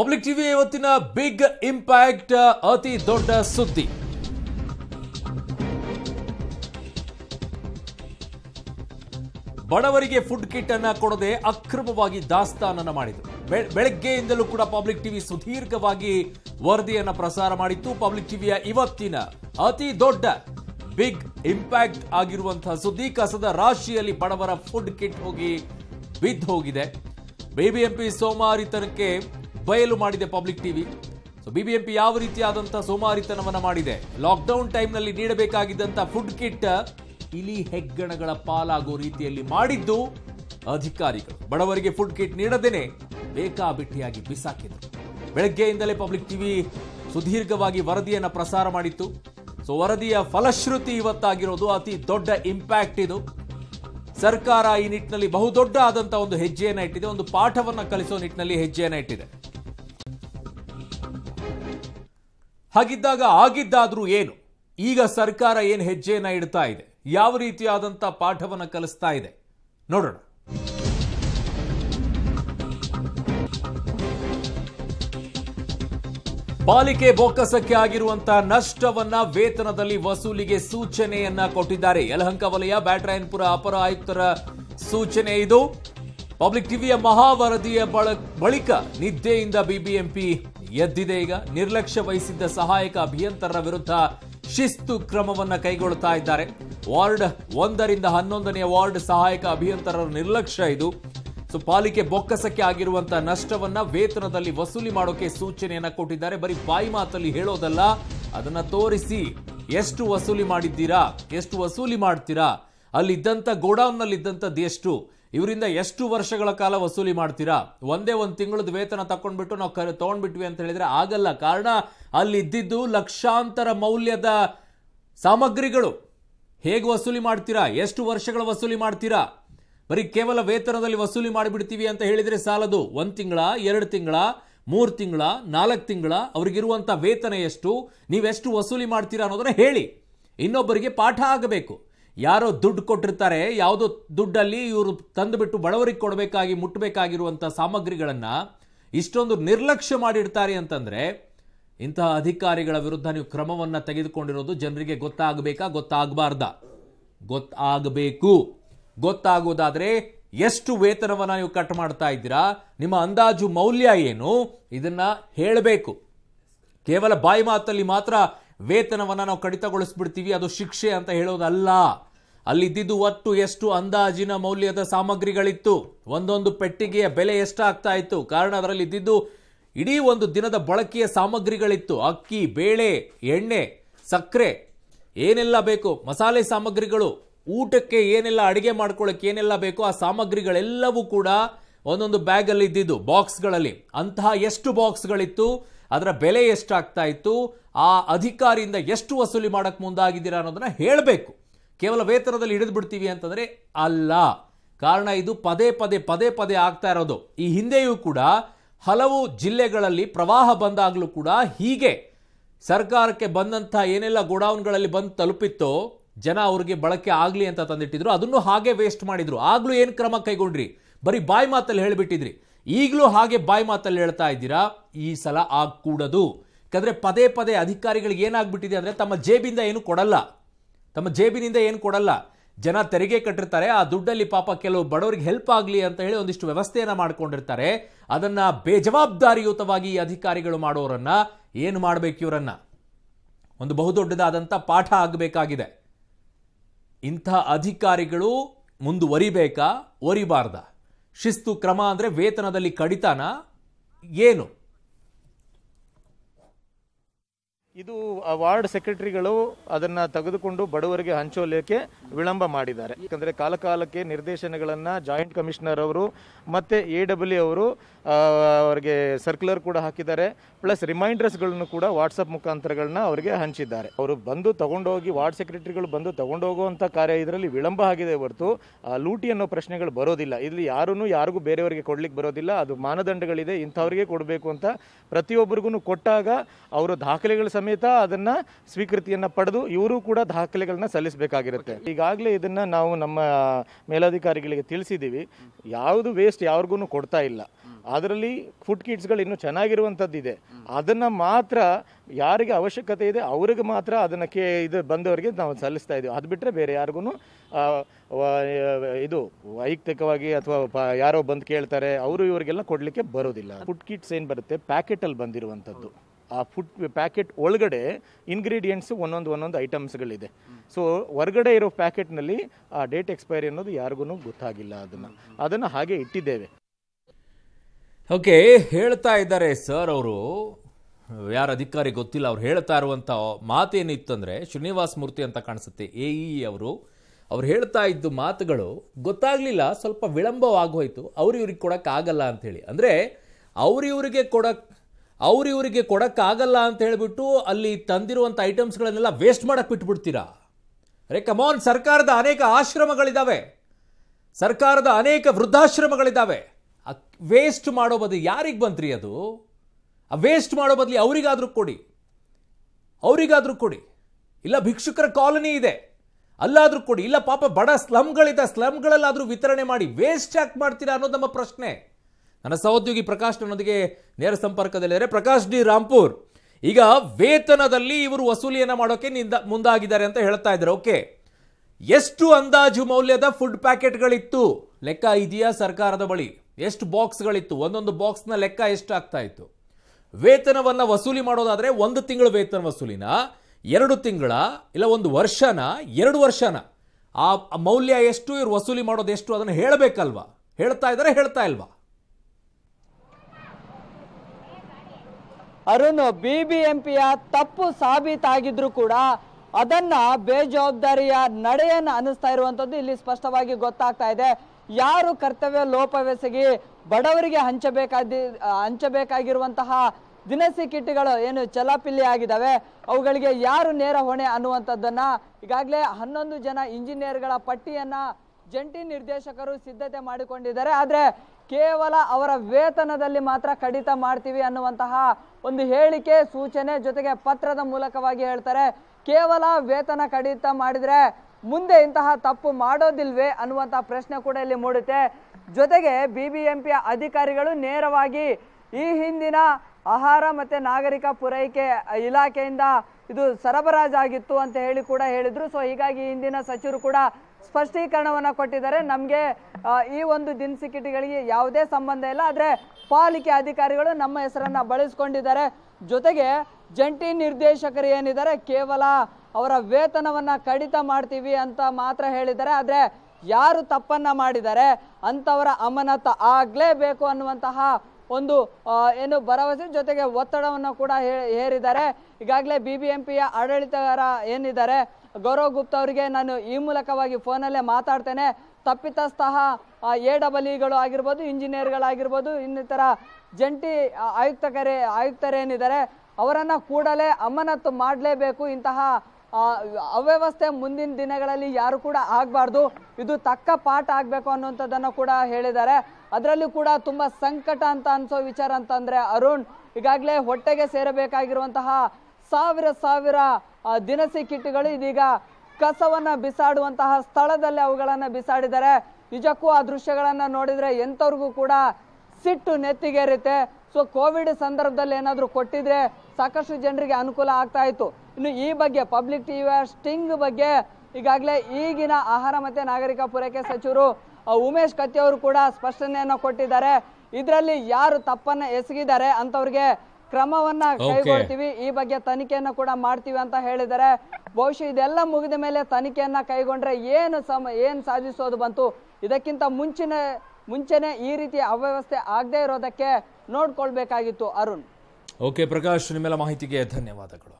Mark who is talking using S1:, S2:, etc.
S1: public TV ಇವತ್ತಿನ big impact ಅತಿ ದೊಡ್ಡ ಸುದ್ದಿ ಬಡವರಿಗೆ ಫುಡ್ ಕಿಟ್ ಅನ್ನ ಕೊಡದೆ ಅಕ್ರಮವಾಗಿ ದಾಸ್ತಾನನ ಮಾಡಿದರು ಬೆಳಗ್ಗೆಯಿಂದಲೂ ಕೂಡ ಪಬ್ಲಿಕ್ ಟಿವಿ ಸುದೀರ್ಘವಾಗಿ ವರದಿಯನ್ನು ಪ್ರಸಾರ ಮಾಡಿತ್ತು ಪಬ್ಲಿಕ್ ಟಿವಿಯ ಇವತ್ತಿನ ಅತಿ ದೊಡ್ಡ ಬಿಗ್ ಇಂಪ್ಯಾಕ್ಟ್ ಆಗಿರುವಂತಹ ಸುದ್ದಿ ಕಸದ ರಾಶಿಯಲ್ಲಿ ಬಡವರ ಫುಡ್ ಕಿಟ್ ಹೋಗಿ ಬಿದ್ದು ಹೋಗಿದೆ ಬಿಬಿಎಂಪಿ ಸೋಮಾರಿತನಕ್ಕೆ ಬಯಲು ಮಾಡಿದೆ ಪಬ್ಲಿಕ್ ಟಿವಿ ಸೊ ಬಿಬಿಎಂಪಿ ಯಾವ ರೀತಿಯಾದಂತಹ ಸೋಮಾರಿತನವನ್ನ ಮಾಡಿದೆ ಲಾಕ್ಡೌನ್ ಟೈಮ್ನಲ್ಲಿ ನೀಡಬೇಕಾಗಿದ್ದಂತಹ ಫುಡ್ ಕಿಟ್ ಇಲಿ ಹೆಗ್ಗಣಗಳ ಪಾಲಾಗೋ ರೀತಿಯಲ್ಲಿ ಮಾಡಿದ್ದು ಅಧಿಕಾರಿಗಳು ಬಡವರಿಗೆ ಫುಡ್ ಕಿಟ್ ನೀಡದೇನೆ ಬೇಕಾಬಿಟ್ಟಿಯಾಗಿ ಬಿಸಾಕಿದೆ ಬೆಳಗ್ಗೆಯಿಂದಲೇ ಪಬ್ಲಿಕ್ ಟಿವಿ ಸುದೀರ್ಘವಾಗಿ ವರದಿಯನ್ನು ಪ್ರಸಾರ ಮಾಡಿತ್ತು ಸೊ ವರದಿಯ ಫಲಶ್ರುತಿ ಇವತ್ತಾಗಿರೋದು ಅತಿ ದೊಡ್ಡ ಇಂಪ್ಯಾಕ್ಟ್ ಇದು ಸರ್ಕಾರ ಈ ನಿಟ್ಟಿನಲ್ಲಿ ಬಹುದೊಡ್ಡ ಆದಂತಹ ಒಂದು ಹೆಜ್ಜೆಯನ್ನು ಇಟ್ಟಿದೆ ಒಂದು ಪಾಠವನ್ನು ಕಲಿಸೋ ನಿಟ್ಟಿನಲ್ಲಿ ಹೆಜ್ಜೆಯನ್ನು ಇಟ್ಟಿದೆ ಹಾಗಿದ್ದಾಗ ಆಗಿದ್ದಾದರೂ ಏನು ಈಗ ಸರ್ಕಾರ ಏನು ಹೆಜ್ಜೆಯನ್ನ ಇಡ್ತಾ ಇದೆ ಯಾವ ರೀತಿಯಾದಂತಹ ಪಾಠವನ್ನು ಕಲಿಸ್ತಾ ಇದೆ ನೋಡೋಣ ಪಾಲಿಕೆ ಬೋಕಸಕ್ಕೆ ಆಗಿರುವಂತಹ ನಷ್ಟವನ್ನ ವೇತನದಲ್ಲಿ ವಸೂಲಿಗೆ ಸೂಚನೆಯನ್ನ ಕೊಟ್ಟಿದ್ದಾರೆ ಯಲಹಂಕ ವಲಯ ಬ್ಯಾಟ್ರಾಯನ್ಪುರ ಅಪರ ಆಯುಕ್ತರ ಸೂಚನೆ ಇದು ಪಬ್ಲಿಕ್ ಟಿವಿಯ ಮಹಾವರದಿಯ ಬಳಿಕ ನಿದ್ದೆಯಿಂದ ಬಿಬಿಎಂಪಿ ಎದ್ದಿದೆ ಈಗ ನಿರ್ಲಕ್ಷ್ಯ ವಹಿಸಿದ್ದ ಸಹಾಯಕ ಅಭಿಯಂತರರ ವಿರುದ್ಧ ಶಿಸ್ತು ಕ್ರಮವನ್ನು ಕೈಗೊಳ್ಳುತ್ತಾ ಇದ್ದಾರೆ ವಾರ್ಡ್ ಒಂದರಿಂದ ಹನ್ನೊಂದನೆಯ ವಾರ್ಡ್ ಸಹಾಯಕ ಅಭಿಯಂತರರ ನಿರ್ಲಕ್ಷ್ಯ ಇದು ಸೊ ಪಾಲಿಕೆ ಬೊಕ್ಕಸಕ್ಕೆ ಆಗಿರುವಂತಹ ನಷ್ಟವನ್ನ ವೇತನದಲ್ಲಿ ವಸೂಲಿ ಮಾಡೋಕೆ ಸೂಚನೆಯನ್ನ ಕೊಟ್ಟಿದ್ದಾರೆ ಬರೀ ಬಾಯಿ ಮಾತಲ್ಲಿ ಹೇಳೋದಲ್ಲ ಅದನ್ನ ತೋರಿಸಿ ಎಷ್ಟು ವಸೂಲಿ ಮಾಡಿದ್ದೀರಾ ಎಷ್ಟು ವಸೂಲಿ ಮಾಡ್ತೀರಾ ಅಲ್ಲಿದ್ದಂಥ ಗೋಡೌನ್ನಲ್ಲಿದ್ದಂಥದ್ದು ಎಷ್ಟು ಇವರಿಂದ ಎಷ್ಟು ವರ್ಷಗಳ ಕಾಲ ವಸೂಲಿ ಮಾಡ್ತೀರಾ ಒಂದೇ ಒಂದು ತಿಂಗಳದ ವೇತನ ತಕೊಂಡ್ಬಿಟ್ಟು ನಾವು ಕ ತೊಗೊಂಡ್ಬಿಟ್ವಿ ಅಂತ ಹೇಳಿದ್ರೆ ಆಗಲ್ಲ ಕಾರಣ ಅಲ್ಲಿ ಇದ್ದಿದ್ದು ಲಕ್ಷಾಂತರ ಮೌಲ್ಯದ ಸಾಮಗ್ರಿಗಳು ಹೇಗೆ ವಸೂಲಿ ಮಾಡ್ತೀರಾ ಎಷ್ಟು ವರ್ಷಗಳ ವಸೂಲಿ ಮಾಡ್ತೀರಾ ಬರೀ ಕೇವಲ ವೇತನದಲ್ಲಿ ವಸೂಲಿ ಮಾಡಿಬಿಡ್ತೀವಿ ಅಂತ ಹೇಳಿದ್ರೆ ಸಾಲದು ಒಂದು ತಿಂಗಳ ಎರಡು ತಿಂಗಳ ಮೂರು ತಿಂಗಳ ನಾಲ್ಕು ತಿಂಗಳ ಅವ್ರಿಗಿರುವಂಥ ವೇತನ ಎಷ್ಟು ನೀವೆಷ್ಟು ವಸೂಲಿ ಮಾಡ್ತೀರಾ ಅನ್ನೋದನ್ನ ಹೇಳಿ ಇನ್ನೊಬ್ಬರಿಗೆ ಪಾಠ ಆಗಬೇಕು ಯಾರೋ ದುಡ್ಡು ಕೊಟ್ಟಿರ್ತಾರೆ ಯಾವುದೋ ದುಡ್ಡಲ್ಲಿ ಇವರು ತಂದುಬಿಟ್ಟು ಬಡವರಿಗೆ ಕೊಡಬೇಕಾಗಿ ಮುಟ್ಟಬೇಕಾಗಿರುವಂಥ ಸಾಮಗ್ರಿಗಳನ್ನು ಇಷ್ಟೊಂದು ನಿರ್ಲಕ್ಷ್ಯ ಮಾಡಿಡ್ತಾರೆ ಅಂತಂದರೆ ಇಂತಹ ಅಧಿಕಾರಿಗಳ ವಿರುದ್ಧ ನೀವು ಕ್ರಮವನ್ನು ತೆಗೆದುಕೊಂಡಿರೋದು ಜನರಿಗೆ ಗೊತ್ತಾಗಬೇಕಾ ಗೊತ್ತಾಗಬಾರ್ದ ಗೊತ್ತಾಗಬೇಕು ಗೊತ್ತಾಗೋದಾದರೆ ಎಷ್ಟು ವೇತನವನ್ನು ನೀವು ಕಟ್ ಮಾಡ್ತಾ ಇದ್ದೀರಾ ನಿಮ್ಮ ಅಂದಾಜು ಮೌಲ್ಯ ಏನು ಇದನ್ನು ಹೇಳಬೇಕು ಕೇವಲ ಬಾಯಿ ಮಾತಲ್ಲಿ ಮಾತ್ರ ವೇತನವನ್ನು ನಾವು ಕಡಿತಗೊಳಿಸ್ಬಿಡ್ತೀವಿ ಅದು ಶಿಕ್ಷೆ ಅಂತ ಹೇಳೋದಲ್ಲ ಇದ್ದಿದ್ದು ಒಟ್ಟು ಎಷ್ಟು ಅಂದಾಜಿನ ಮೌಲ್ಯದ ಸಾಮಗ್ರಿಗಳಿತ್ತು ಒಂದೊಂದು ಪೆಟ್ಟಿಗೆಯ ಬೆಲೆ ಎಷ್ಟಾಗ್ತಾ ಇತ್ತು ಕಾರಣ ಅದರಲ್ಲಿ ಇದ್ದಿದ್ದು ಇಡೀ ಒಂದು ದಿನದ ಬಳಕೆಯ ಸಾಮಗ್ರಿಗಳಿತ್ತು ಅಕ್ಕಿ ಬೇಳೆ ಎಣ್ಣೆ ಸಕ್ಕರೆ ಏನೆಲ್ಲ ಬೇಕು ಮಸಾಲೆ ಸಾಮಗ್ರಿಗಳು ಊಟಕ್ಕೆ ಏನೆಲ್ಲ ಅಡುಗೆ ಮಾಡ್ಕೊಳ್ಳೋಕೆ ಏನೆಲ್ಲ ಬೇಕು ಆ ಸಾಮಗ್ರಿಗಳೆಲ್ಲವೂ ಕೂಡ ಒಂದೊಂದು ಬ್ಯಾಗಲ್ಲಿ ಇದ್ದಿದ್ದು ಬಾಕ್ಸ್ಗಳಲ್ಲಿ ಅಂತಹ ಎಷ್ಟು ಬಾಕ್ಸ್ಗಳಿತ್ತು ಅದರ ಬೆಲೆ ಎಷ್ಟಾಗ್ತಾ ಇತ್ತು ಆ ಅಧಿಕಾರಿಯಿಂದ ಎಷ್ಟು ವಸೂಲಿ ಮಾಡೋಕ್ಕೆ ಮುಂದಾಗಿದ್ದೀರಾ ಅನ್ನೋದನ್ನು ಹೇಳಬೇಕು ಕೇವಲ ವೇತನದಲ್ಲಿ ಹಿಡಿದು ಬಿಡ್ತೀವಿ ಅಂತಂದರೆ ಅಲ್ಲ ಕಾರಣ ಇದು ಪದೇ ಪದೇ ಪದೇ ಪದೇ ಆಗ್ತಾ ಇರೋದು ಈ ಹಿಂದೆಯೂ ಕೂಡ ಹಲವು ಜಿಲ್ಲೆಗಳಲ್ಲಿ ಪ್ರವಾಹ ಬಂದಾಗಲೂ ಕೂಡ ಹೀಗೆ ಸರ್ಕಾರಕ್ಕೆ ಬಂದಂಥ ಏನೆಲ್ಲ ಗೋಡೌನ್ಗಳಲ್ಲಿ ಬಂದು ತಲುಪಿತ್ತೋ ಜನ ಅವ್ರಿಗೆ ಬಳಕೆ ಆಗಲಿ ಅಂತ ತಂದಿಟ್ಟಿದ್ರು ಅದನ್ನು ಹಾಗೆ ವೇಸ್ಟ್ ಮಾಡಿದ್ರು ಆಗಲೂ ಏನು ಕ್ರಮ ಕೈಗೊಂಡ್ರಿ ಬರೀ ಬಾಯಿ ಮಾತಲ್ಲಿ ಹೇಳಿಬಿಟ್ಟಿದ್ರಿ ಈಗಲೂ ಹಾಗೆ ಬಾಯಿ ಮಾತಲ್ಲಿ ಹೇಳ್ತಾ ಇದ್ದೀರಾ ಈ ಸಲ ಆಗಕೂಡದು ಯಾಕಂದರೆ ಪದೇ ಪದೇ ಅಧಿಕಾರಿಗಳಿಗೆ ಏನಾಗ್ಬಿಟ್ಟಿದೆ ಅಂದರೆ ತಮ್ಮ ಜೇಬಿಂದ ಏನು ಕೊಡಲ್ಲ ತಮ್ಮ ಜೇಬಿನಿಂದ ಏನು ಕೊಡಲ್ಲ ಜನ ತೆರಿಗೆ ಕಟ್ಟಿರ್ತಾರೆ ಆ ದುಡ್ಡಲ್ಲಿ ಪಾಪ ಕೆಲವು ಬಡವರಿಗೆ ಹೆಲ್ಪ್ ಆಗಲಿ ಅಂತ ಹೇಳಿ ಒಂದಿಷ್ಟು ವ್ಯವಸ್ಥೆಯನ್ನು ಮಾಡ್ಕೊಂಡಿರ್ತಾರೆ ಅದನ್ನು ಬೇಜವಾಬ್ದಾರಿಯುತವಾಗಿ ಅಧಿಕಾರಿಗಳು ಮಾಡೋರನ್ನು ಏನು ಮಾಡಬೇಕು ಇವರನ್ನು ಒಂದು ಬಹುದೊಡ್ಡದಾದಂಥ ಪಾಠ ಆಗಬೇಕಾಗಿದೆ ಇಂಥ ಅಧಿಕಾರಿಗಳು ಮುಂದುವರಿಬೇಕಾ ಒರಿಬಾರ್ದ ಶಿಸ್ತು ಕ್ರಮ ಅಂದರೆ ವೇತನದಲ್ಲಿ ಕಡಿತನ ಏನು
S2: ಇದು ವಾರ್ಡ್ ಸೆಕ್ರೆಟರಿಗಳು ಅದನ್ನ ತೆಗೆದುಕೊಂಡು ಬಡವರಿಗೆ ಹಂಚೋಲಿಕ್ಕೆ ವಿಳಂಬ ಮಾಡಿದ್ದಾರೆ ಯಾಕಂದ್ರೆ ಕಾಲಕಾಲಕ್ಕೆ ನಿರ್ದೇಶನಗಳನ್ನ ಜಾಯಿಂಟ್ ಕಮಿಷನರ್ ಅವರು ಮತ್ತೆ ಎ ಡಬ್ಲ್ಯೂ ಅವರು ಅವರಿಗೆ ಸರ್ಕ್ಯುಲರ್ ಕೂಡ ಹಾಕಿದ್ದಾರೆ ಪ್ಲಸ್ ರಿಮೈಂಡರ್ಸ್ಗಳನ್ನು ಕೂಡ ವಾಟ್ಸಪ್ ಮುಖಾಂತರಗಳನ್ನ ಅವರಿಗೆ ಹಂಚಿದ್ದಾರೆ ಅವರು ಬಂದು ತಗೊಂಡೋಗಿ ವಾರ್ಡ್ ಸೆಕ್ರೆಟರಿಗಳು ಬಂದು ತಗೊಂಡೋಗುವಂತ ಕಾರ್ಯ ಇದರಲ್ಲಿ ವಿಳಂಬ ಆಗಿದೆ ಹೊರತು ಲೂಟಿ ಅನ್ನೋ ಪ್ರಶ್ನೆಗಳು ಬರೋದಿಲ್ಲ ಇಲ್ಲಿ ಯಾರೂ ಯಾರಿಗೂ ಬೇರೆಯವರಿಗೆ ಕೊಡ್ಲಿಕ್ಕೆ ಬರೋದಿಲ್ಲ ಅದು ಮಾನದಂಡಗಳಿದೆ ಇಂಥವ್ರಿಗೆ ಕೊಡಬೇಕು ಅಂತ ಪ್ರತಿಯೊಬ್ಬರಿಗೂ ಕೊಟ್ಟಾಗ ಅವರು ದಾಖಲೆಗಳ ಸಮೇತ ಸಮೇತ ಅದನ್ನ ಸ್ವೀಕೃತಿಯನ್ನ ಪಡೆದು ಇವರು ಕೂಡ ದಾಖಲೆಗಳನ್ನ ಸಲ್ಲಿಸಬೇಕಾಗಿರುತ್ತೆ ಈಗಾಗಲೇ ಇದನ್ನ ನಾವು ನಮ್ಮ ಮೇಲಾಧಿಕಾರಿಗಳಿಗೆ ತಿಳಿಸಿದೀವಿ ಯಾವುದು ವೇಸ್ಟ್ ಯಾರಿಗೂ ಕೊಡ್ತಾ ಇಲ್ಲ ಅದರಲ್ಲಿ ಫುಡ್ ಕಿಟ್ಸ್ಗಳು ಇನ್ನೂ ಇದೆ ಅದನ್ನ ಮಾತ್ರ ಯಾರಿಗೆ ಅವಶ್ಯಕತೆ ಇದೆ ಅವ್ರಿಗೆ ಮಾತ್ರ ಕೇ ಇದು ಬಂದವರಿಗೆ ನಾವು ಸಲ್ಲಿಸ್ತಾ ಇದ್ದೀವಿ ಅದು ಬಿಟ್ರೆ ಬೇರೆ ಯಾರಿಗೂ ಇದು ವೈಯಕ್ತಿಕವಾಗಿ ಅಥವಾ ಯಾರೋ ಬಂದು ಕೇಳ್ತಾರೆ ಅವರು ಇವರಿಗೆಲ್ಲ ಕೊಡ್ಲಿಕ್ಕೆ ಬರೋದಿಲ್ಲ ಫುಡ್ ಕಿಟ್ಸ್ ಏನ್ ಬರುತ್ತೆ ಪ್ಯಾಕೆಟ್ ಅಲ್ಲಿ ಬಂದಿರುವಂತದ್ದು ಆ ಫುಡ್ ಪ್ಯಾಕೆಟ್ ಒಳಗಡೆ ಇಂಗ್ರೀಡಿಯೆಂಟ್ಸು ಒಂದೊಂದು ಒಂದೊಂದು ಐಟಮ್ಸ್ಗಳಿದೆ ಸೊ ಹೊರಗಡೆ ಇರೋ ಪ್ಯಾಕೆಟ್ನಲ್ಲಿ ಆ ಡೇಟ್ ಎಕ್ಸ್ಪೈರಿ ಅನ್ನೋದು ಯಾರಿಗೂ ಗೊತ್ತಾಗಿಲ್ಲ ಅದನ್ನು ಅದನ್ನು ಹಾಗೆ ಇಟ್ಟಿದ್ದೇವೆ
S1: ಓಕೆ ಹೇಳ್ತಾ ಇದ್ದಾರೆ ಸರ್ ಅವರು ಯಾರ ಅಧಿಕಾರಿ ಗೊತ್ತಿಲ್ಲ ಅವ್ರು ಹೇಳ್ತಾ ಇರುವಂಥ ಮಾತೇನಿತ್ತಂದರೆ ಶ್ರೀನಿವಾಸ್ ಮೂರ್ತಿ ಅಂತ ಕಾಣಿಸುತ್ತೆ ಎ ಇ e ಅವರು ಅವ್ರು ಹೇಳ್ತಾ ಇದ್ದ ಮಾತುಗಳು ಗೊತ್ತಾಗಲಿಲ್ಲ ಸ್ವಲ್ಪ ವಿಳಂಬವಾಗೋಯ್ತು ಅವ್ರು ಇವ್ರಿಗೆ ಕೊಡೋಕ್ಕಾಗಲ್ಲ ಅಂಥೇಳಿ ಅಂದರೆ ಅವ್ರಿವ್ರಿಗೆ ಕೊಡೋಕ್ಕೆ ಅವರಿವರಿಗೆ ಕೊಡೋಕ್ಕಾಗಲ್ಲ ಅಂತ ಹೇಳಿಬಿಟ್ಟು ಅಲ್ಲಿ ತಂದಿರುವಂಥ ಐಟಮ್ಸ್ಗಳನ್ನೆಲ್ಲ ವೇಸ್ಟ್ ಮಾಡೋಕ್ಕೆ ಬಿಟ್ಬಿಡ್ತೀರಾ ಅರೆ ಕಮಾನ್ ಸರ್ಕಾರದ ಅನೇಕ ಆಶ್ರಮಗಳಿದ್ದಾವೆ ಸರ್ಕಾರದ ಅನೇಕ ವೃದ್ಧಾಶ್ರಮಗಳಿದ್ದಾವೆ ವೇಸ್ಟ್ ಮಾಡೋ ಬದಲು ಯಾರಿಗೆ ಬಂತ್ರಿ ಅದು ಆ ವೇಸ್ಟ್ ಮಾಡೋ ಬದಲು ಅವರಿಗಾದರೂ ಕೊಡಿ ಅವರಿಗಾದರೂ ಕೊಡಿ ಇಲ್ಲ ಭಿಕ್ಷುಕರ ಕಾಲೋನಿ ಇದೆ ಅಲ್ಲಾದರೂ ಕೊಡಿ ಇಲ್ಲ ಪಾಪ ಬಡ ಸ್ಲಮ್ಗಳಿದ್ದ ಸ್ಲಮ್ಗಳಲ್ಲಾದರೂ ವಿತರಣೆ ಮಾಡಿ ವೇಸ್ಟ್ ಯಾಕೆ ಮಾಡ್ತೀರಾ ಅನ್ನೋದು ನಮ್ಮ ಪ್ರಶ್ನೆ ನನ್ನ ಸಹೋದ್ಯೋಗಿ ಪ್ರಕಾಶ್ ನನ್ನೊಂದಿಗೆ ನೇರ ಸಂಪರ್ಕದಲ್ಲಿದ್ದಾರೆ ಪ್ರಕಾಶ್ ಡಿ ರಾಂಪುರ್ ಈಗ ವೇತನದಲ್ಲಿ ಇವರು ವಸೂಲಿಯನ್ನು ಮಾಡೋಕೆ ನಿಂದ ಮುಂದಾಗಿದ್ದಾರೆ ಅಂತ ಹೇಳ್ತಾ ಇದ್ದಾರೆ ಓಕೆ ಎಷ್ಟು ಅಂದಾಜು ಮೌಲ್ಯದ ಫುಡ್ ಪ್ಯಾಕೆಟ್ಗಳಿತ್ತು ಲೆಕ್ಕ ಇದೆಯಾ ಸರ್ಕಾರದ ಬಳಿ ಎಷ್ಟು ಬಾಕ್ಸ್ಗಳಿತ್ತು ಒಂದೊಂದು ಬಾಕ್ಸ್ನ ಲೆಕ್ಕ ಎಷ್ಟು ಆಗ್ತಾ ಇತ್ತು ವೇತನವನ್ನು ವಸೂಲಿ ಮಾಡೋದಾದರೆ ಒಂದು ತಿಂಗಳು ವೇತನ ವಸೂಲಿನ ಎರಡು ತಿಂಗಳ ಇಲ್ಲ ಒಂದು ವರ್ಷನ ಎರಡು ವರ್ಷನ ಆ ಮೌಲ್ಯ ಎಷ್ಟು ಇವ್ರು ವಸೂಲಿ ಮಾಡೋದು ಎಷ್ಟು ಅದನ್ನು
S3: ಹೇಳಬೇಕಲ್ವಾ ಹೇಳ್ತಾ ಇದ್ದಾರೆ ಹೇಳ್ತಾ ಇಲ್ವಾ ಅರುಣ್ ಬಿ ಬಿ ಎಂ ಪಿಯ ತಪ್ಪು ಸಾಬೀತಾಗಿದ್ರು ಕೂಡ ಅದನ್ನ ಬೇಜವಾಬ್ದಾರಿಯ ನಡೆಯನ್ನು ಅನಿಸ್ತಾ ಇರುವಂಥದ್ದು ಇಲ್ಲಿ ಸ್ಪಷ್ಟವಾಗಿ ಗೊತ್ತಾಗ್ತಾ ಇದೆ ಯಾರು ಕರ್ತವ್ಯ ಲೋಪವೆಸಗಿ ಬಡವರಿಗೆ ಹಂಚಬೇಕಾದ ಹಂಚಬೇಕಾಗಿರುವಂತಹ ದಿನಸಿ ಕಿಟ್ಗಳು ಏನು ಚಲಾಪಿಲ್ಲಿ ಆಗಿದ್ದಾವೆ ಅವುಗಳಿಗೆ ಯಾರು ನೇರ ಹೊಣೆ ಅನ್ನುವಂಥದ್ದನ್ನ ಈಗಾಗಲೇ ಹನ್ನೊಂದು ಜನ ಇಂಜಿನಿಯರ್ಗಳ ಪಟ್ಟಿಯನ್ನ ಜಂಟಿ ನಿರ್ದೇಶಕರು ಸಿದ್ಧತೆ ಮಾಡಿಕೊಂಡಿದ್ದಾರೆ ಆದರೆ ಕೇವಲ ಅವರ ವೇತನದಲ್ಲಿ ಮಾತ್ರ ಕಡಿತ ಮಾಡ್ತೀವಿ ಅನ್ನುವಂತಹ ಒಂದು ಹೇಳಿಕೆ ಸೂಚನೆ ಜೊತೆಗೆ ಪತ್ರದ ಮೂಲಕವಾಗಿ ಹೇಳ್ತಾರೆ ಕೇವಲ ವೇತನ ಕಡಿತ ಮಾಡಿದರೆ ಮುಂದೆ ಇಂತಹ ತಪ್ಪು ಮಾಡೋದಿಲ್ವೇ ಅನ್ನುವಂತಹ ಪ್ರಶ್ನೆ ಕೂಡ ಇಲ್ಲಿ ಮೂಡುತ್ತೆ ಜೊತೆಗೆ ಬಿ ಬಿ ಎಂ ಅಧಿಕಾರಿಗಳು ನೇರವಾಗಿ ಈ ಹಿಂದಿನ ಆಹಾರ ಮತ್ತು ನಾಗರಿಕ ಪೂರೈಕೆ ಇಲಾಖೆಯಿಂದ ಇದು ಸರಬರಾಜಾಗಿತ್ತು ಅಂತ ಹೇಳಿ ಕೂಡ ಹೇಳಿದರು ಸೊ ಹೀಗಾಗಿ ಇಂದಿನ ಸಚಿವರು ಕೂಡ ಸ್ಪಷ್ಟೀಕರಣವನ್ನು ಕೊಟ್ಟಿದ್ದಾರೆ ನಮಗೆ ಈ ಒಂದು ದಿನಸಿ ಕಿಟಿಗಳಿಗೆ ಯಾವುದೇ ಸಂಬಂಧ ಇಲ್ಲ ಆದರೆ ಪಾಲಿಕೆ ಅಧಿಕಾರಿಗಳು ನಮ್ಮ ಹೆಸರನ್ನು ಬಳಸ್ಕೊಂಡಿದ್ದಾರೆ ಜೊತೆಗೆ ಜಂಟಿ ನಿರ್ದೇಶಕರು ಏನಿದ್ದಾರೆ ಕೇವಲ ಅವರ ವೇತನವನ್ನು ಕಡಿತ ಮಾಡ್ತೀವಿ ಅಂತ ಮಾತ್ರ ಹೇಳಿದ್ದಾರೆ ಆದರೆ ಯಾರು ತಪ್ಪನ್ನು ಮಾಡಿದ್ದಾರೆ ಅಂಥವರ ಅಮಾನತ ಆಗಲೇಬೇಕು ಅನ್ನುವಂತಹ ಒಂದು ಏನು ಭರವಸೆ ಜೊತೆಗೆ ಒತ್ತಡವನ್ನು ಕೂಡ ಹೇರಿದ್ದಾರೆ ಈಗಾಗಲೇ ಬಿ ಬಿ ಎಂ ಪಿಯ ಆಡಳಿತಗಾರ ಏನಿದ್ದಾರೆ ಗೌರವ್ ಗುಪ್ತ ಅವರಿಗೆ ನಾನು ಈ ಮೂಲಕವಾಗಿ ಫೋನಲ್ಲೇ ಮಾತಾಡ್ತೇನೆ ತಪ್ಪಿತಸ್ಥ ಎ ಡಬಲ್ ಇಗಳು ಆಗಿರ್ಬೋದು ಇಂಜಿನಿಯರ್ಗಳಾಗಿರ್ಬೋದು ಇನ್ನಿತರ ಜಂಟಿ ಆಯುಕ್ತಕರೇ ಆಯುಕ್ತರೇನಿದ್ದಾರೆ ಅವರನ್ನು ಕೂಡಲೇ ಅಮಾನತ್ತು ಮಾಡಲೇಬೇಕು ಇಂತಹ ಅವ್ಯವಸ್ಥೆ ಮುಂದಿನ ದಿನಗಳಲ್ಲಿ ಯಾರು ಕೂಡ ಆಗಬಾರ್ದು ಇದು ತಕ್ಕ ಪಾಠ ಆಗಬೇಕು ಅನ್ನುವಂಥದ್ದನ್ನು ಕೂಡ ಹೇಳಿದ್ದಾರೆ ಅದರಲ್ಲೂ ಕೂಡ ತುಂಬ ಸಂಕಟ ಅಂತ ಅನ್ಸೋ ವಿಚಾರ ಅಂತ ಅಂದ್ರೆ ಅರುಣ್ ಈಗಾಗಲೇ ಹೊಟ್ಟೆಗೆ ಸೇರಬೇಕಾಗಿರುವಂತಹ ಸಾವಿರ ಸಾವಿರ ದಿನಸಿ ಕಿಟ್ಗಳು ಇದೀಗ ಕಸವನ್ನ ಬಿಸಾಡುವಂತಹ ಸ್ಥಳದಲ್ಲಿ ಅವುಗಳನ್ನು ಬಿಸಾಡಿದ್ದಾರೆ ನಿಜಕ್ಕೂ ಆ ದೃಶ್ಯಗಳನ್ನು ನೋಡಿದ್ರೆ ಎಂಥವ್ರಿಗೂ ಕೂಡ ಸಿಟ್ಟು ನೆತ್ತಿಗೇರುತ್ತೆ ಸೊ ಕೋವಿಡ್ ಸಂದರ್ಭದಲ್ಲಿ ಏನಾದರೂ ಕೊಟ್ಟಿದ್ರೆ ಸಾಕಷ್ಟು ಜನರಿಗೆ ಅನುಕೂಲ ಆಗ್ತಾ ಇತ್ತು ಇನ್ನು ಈ ಬಗ್ಗೆ ಪಬ್ಲಿಕ್ ಟಿವಿಯ ಸ್ಟಿಂಗ್ ಬಗ್ಗೆ ಈಗಾಗಲೇ ಈಗಿನ ಆಹಾರ ಮತ್ತು ನಾಗರಿಕ ಪೂರೈಕೆ ಸಚಿವರು ಉಮೇಶ್ ಕತ್ತಿ ಅವರು ಕೂಡ ಸ್ಪಷ್ಟನೆಯನ್ನ ಕೊಟ್ಟಿದ್ದಾರೆ ಇದರಲ್ಲಿ ಯಾರು ತಪ್ಪನ್ನ ಎಸಗಿದ್ದಾರೆ ಅಂತವ್ರಿಗೆ ಕ್ರಮವನ್ನ ಕೈಗೊಳ್ತೀವಿ ಈ ಬಗ್ಗೆ ತನಿಖೆಯನ್ನ ಕೂಡ ಮಾಡ್ತೀವಿ ಅಂತ ಹೇಳಿದ್ದಾರೆ ಬಹುಶಃ ಇದೆಲ್ಲ ಮುಗಿದ ಮೇಲೆ ತನಿಖೆಯನ್ನ ಕೈಗೊಂಡ್ರೆ ಏನು ಸಮ ಏನ್ ಸಾಧಿಸೋದು ಬಂತು ಇದಕ್ಕಿಂತ ಮುಂಚಿನ ಮುಂಚೆನೆ ಈ ರೀತಿ ಅವ್ಯವಸ್ಥೆ ಆಗದೆ ಇರೋದಕ್ಕೆ ನೋಡ್ಕೊಳ್ಬೇಕಾಗಿತ್ತು ಅರುಣ್
S1: ಓಕೆ ಪ್ರಕಾಶ್ ನಿಮ್ಮೆಲ್ಲ ಮಾಹಿತಿಗೆ ಧನ್ಯವಾದಗಳು